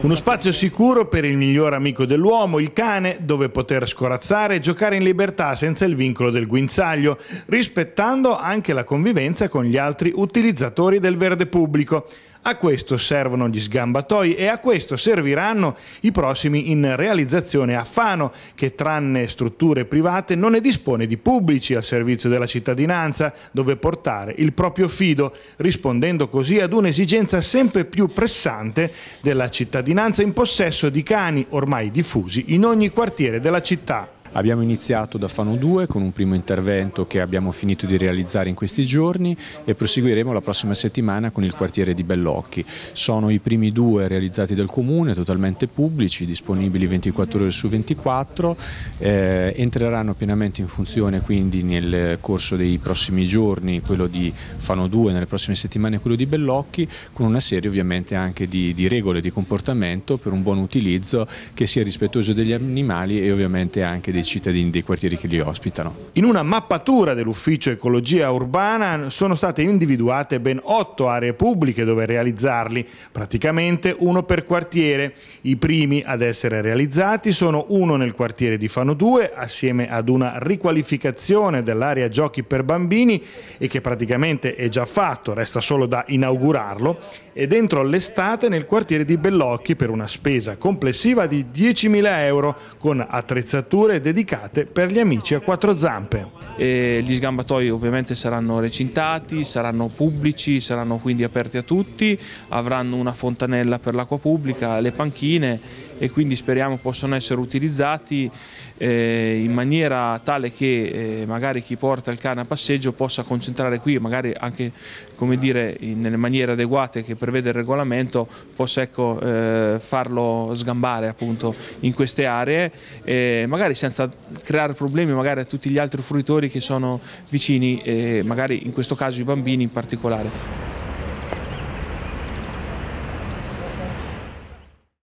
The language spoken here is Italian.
Uno spazio sicuro per il miglior amico dell'uomo, il cane, dove poter scorazzare e giocare in libertà senza il vincolo del guinzaglio, rispettando anche la convivenza con gli altri utilizzatori del verde pubblico. A questo servono gli sgambatoi e a questo serviranno i prossimi in realizzazione a Fano, che tranne strutture private non ne dispone di pubblici al servizio della cittadinanza, dove portare il proprio fido, rispondendo così ad ad un'esigenza sempre più pressante della cittadinanza in possesso di cani ormai diffusi in ogni quartiere della città. Abbiamo iniziato da Fano 2 con un primo intervento che abbiamo finito di realizzare in questi giorni e proseguiremo la prossima settimana con il quartiere di Bellocchi. Sono i primi due realizzati dal Comune, totalmente pubblici, disponibili 24 ore su 24, eh, entreranno pienamente in funzione quindi nel corso dei prossimi giorni, quello di Fano 2, nelle prossime settimane quello di Bellocchi, con una serie ovviamente anche di, di regole di comportamento per un buon utilizzo che sia rispettoso degli animali e ovviamente anche dei dei cittadini dei quartieri che li ospitano. In una mappatura dell'ufficio ecologia urbana sono state individuate ben otto aree pubbliche dove realizzarli, praticamente uno per quartiere. I primi ad essere realizzati sono uno nel quartiere di Fano 2 assieme ad una riqualificazione dell'area giochi per bambini e che praticamente è già fatto, resta solo da inaugurarlo, e dentro l'estate nel quartiere di Bellocchi per una spesa complessiva di 10.000 euro con attrezzature dedicate dedicate per gli amici a quattro zampe. E gli sgambatoi ovviamente saranno recintati, saranno pubblici, saranno quindi aperti a tutti, avranno una fontanella per l'acqua pubblica, le panchine e quindi speriamo possano essere utilizzati eh, in maniera tale che eh, magari chi porta il cane a passeggio possa concentrare qui, magari anche dire, in, nelle maniere adeguate che prevede il regolamento, possa ecco, eh, farlo sgambare appunto, in queste aree, eh, magari senza creare problemi magari, a tutti gli altri fruitori che sono vicini, eh, magari in questo caso i bambini in particolare.